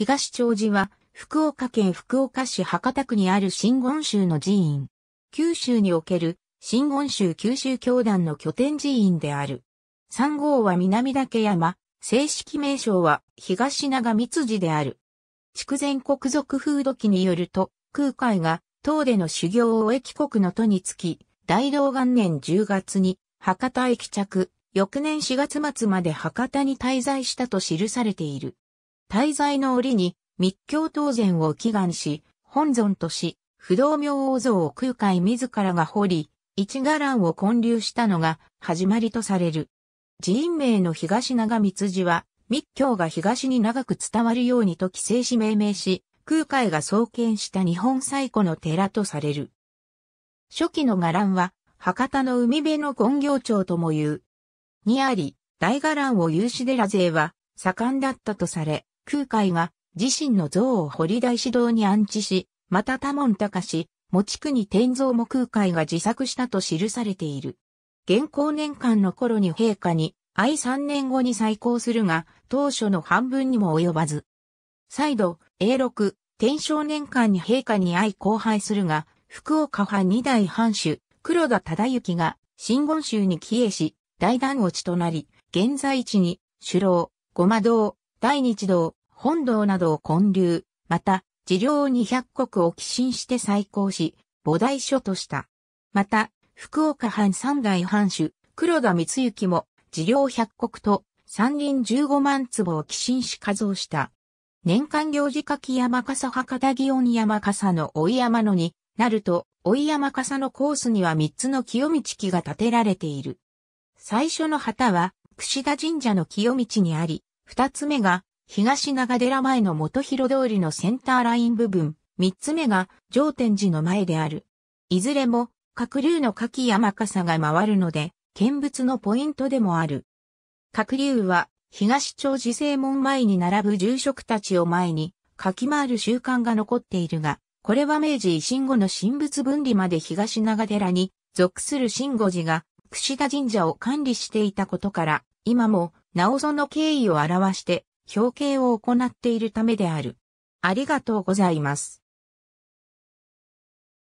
東長寺は、福岡県福岡市博多区にある新言宗の寺院。九州における新言宗九州教団の拠点寺院である。三号は南岳山、正式名称は東長三寺である。筑前国賊風土記によると、空海が、唐での修行を駅国の都につき、大道元年10月に、博多駅着、翌年4月末まで博多に滞在したと記されている。滞在の折に密教当然を祈願し、本尊とし、不動明王像を空海自らが掘り、一伽藍を建立したのが始まりとされる。寺院名の東長光寺は、密教が東に長く伝わるようにと規制し命名し、空海が創建した日本最古の寺とされる。初期の伽藍は、博多の海辺の権行町とも言う。にあり、大伽藍を有志寺勢は、盛んだったとされ、空海が自身の像を堀大師堂に安置し、また多門高し、持ちに天蔵も空海が自作したと記されている。現行年間の頃に陛下に、愛3年後に再興するが、当初の半分にも及ばず。再度、A6、天正年間に陛下に愛交配するが、福岡派二代藩主、黒田忠之が、新言宗に帰依し、大団落ちとなり、現在地に、首老、ごま堂、大日堂、本堂などを建立、また、寺領200国を寄進して再興し、菩提所とした。また、福岡藩三代藩主、黒田光幸も、寺領100国と山林15万坪を寄進し加増した。年間行事柿山笠博多祇園山笠の追山野になると、追山笠のコースには3つの清道木が建てられている。最初の旗は、串田神社の清道にあり、2つ目が東長寺前の元広通りのセンターライン部分、三つ目が上天寺の前である。いずれも、各流の柿山笠が回るので、見物のポイントでもある。各流は、東町寺正門前に並ぶ住職たちを前に、柿回る習慣が残っているが、これは明治維新後の神仏分離まで東長寺に属する神護寺が、串田神社を管理していたことから、今も、なおぞの経緯を表して、表敬を行っているためである。ありがとうございます。